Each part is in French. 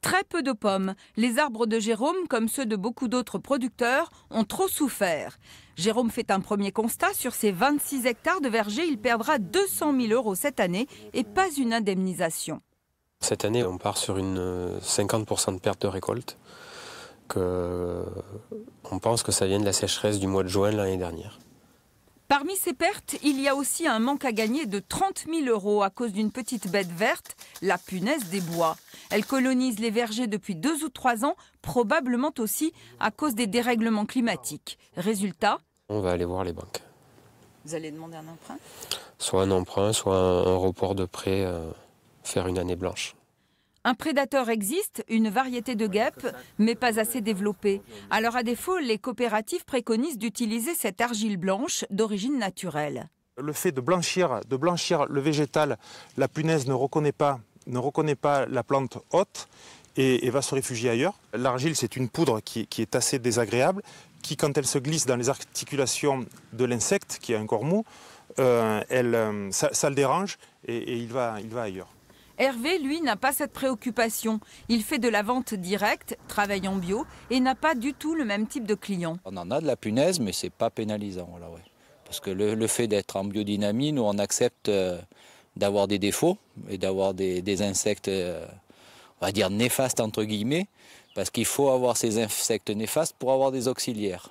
très peu de pommes. Les arbres de Jérôme, comme ceux de beaucoup d'autres producteurs, ont trop souffert. Jérôme fait un premier constat. Sur ses 26 hectares de vergers, il perdra 200 000 euros cette année et pas une indemnisation. Cette année, on part sur une 50% euh, de perte de récolte. Que euh, on pense que ça vient de la sécheresse du mois de juin l'année dernière. Parmi ces pertes, il y a aussi un manque à gagner de 30 000 euros à cause d'une petite bête verte, la punaise des bois. Elle colonise les vergers depuis deux ou trois ans, probablement aussi à cause des dérèglements climatiques. Résultat On va aller voir les banques. Vous allez demander un emprunt Soit un emprunt, soit un report de prêt, euh, faire une année blanche. Un prédateur existe, une variété de guêpes, mais pas assez développée. Alors à défaut, les coopératives préconisent d'utiliser cette argile blanche d'origine naturelle. Le fait de blanchir, de blanchir le végétal, la punaise ne reconnaît pas, ne reconnaît pas la plante hôte et, va se réfugier ailleurs. L'argile, c'est une poudre qui, est assez désagréable, qui, quand elle se glisse dans les articulations de l'insecte, qui a un corps mou, euh, euh, ça, le dérange et, et il, va, il va ailleurs. Hervé, lui, n'a pas cette préoccupation. Il fait de la vente directe, travaille en bio et n'a pas du tout le même type de client. On en a de la punaise, mais ce n'est pas pénalisant. Parce que le, fait d'être en biodynamie, nous, on accepte euh, d'avoir des défauts et d'avoir des, insectes, euh, on va dire, néfastes, entre guillemets, parce qu'il faut avoir ces insectes néfastes pour avoir des auxiliaires.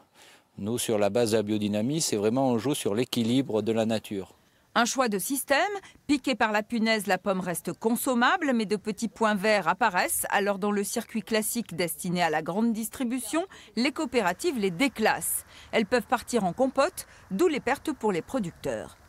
Nous, sur la base de la biodynamie, c'est vraiment on joue sur l'équilibre de la nature. Un choix de système, piqué par la punaise, la pomme reste consommable, mais de petits points verts apparaissent, alors dans le circuit classique destiné à la grande distribution, les coopératives les déclassent. Elles peuvent partir en compote, d'où les pertes pour les producteurs.